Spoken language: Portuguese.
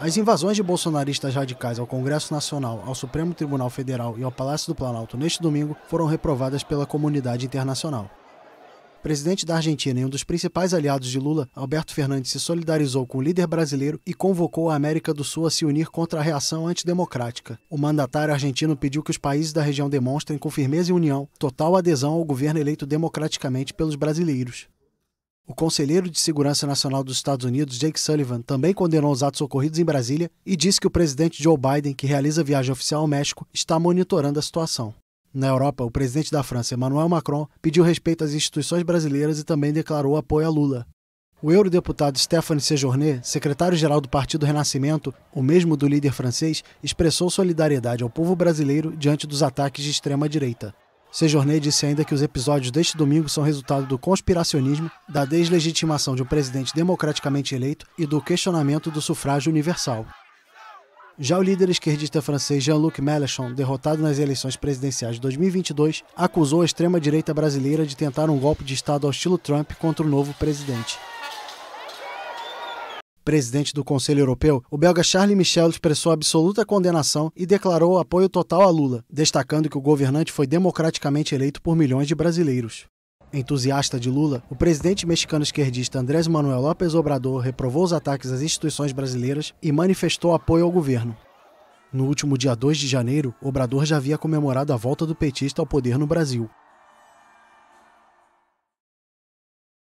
As invasões de bolsonaristas radicais ao Congresso Nacional, ao Supremo Tribunal Federal e ao Palácio do Planalto neste domingo foram reprovadas pela comunidade internacional. O presidente da Argentina e um dos principais aliados de Lula, Alberto Fernandes, se solidarizou com o líder brasileiro e convocou a América do Sul a se unir contra a reação antidemocrática. O mandatário argentino pediu que os países da região demonstrem com firmeza e união total adesão ao governo eleito democraticamente pelos brasileiros. O conselheiro de Segurança Nacional dos Estados Unidos, Jake Sullivan, também condenou os atos ocorridos em Brasília e disse que o presidente Joe Biden, que realiza viagem oficial ao México, está monitorando a situação. Na Europa, o presidente da França, Emmanuel Macron, pediu respeito às instituições brasileiras e também declarou apoio a Lula. O eurodeputado Stéphane Séjourné, secretário-geral do Partido Renascimento, o mesmo do líder francês, expressou solidariedade ao povo brasileiro diante dos ataques de extrema-direita. Sejourné disse ainda que os episódios deste domingo são resultado do conspiracionismo, da deslegitimação de um presidente democraticamente eleito e do questionamento do sufrágio universal. Já o líder esquerdista francês Jean-Luc Mélenchon, derrotado nas eleições presidenciais de 2022, acusou a extrema-direita brasileira de tentar um golpe de Estado ao estilo Trump contra o novo presidente presidente do Conselho Europeu, o belga Charles Michel expressou absoluta condenação e declarou apoio total a Lula, destacando que o governante foi democraticamente eleito por milhões de brasileiros. Entusiasta de Lula, o presidente mexicano esquerdista Andrés Manuel López Obrador reprovou os ataques às instituições brasileiras e manifestou apoio ao governo. No último dia 2 de janeiro, Obrador já havia comemorado a volta do petista ao poder no Brasil.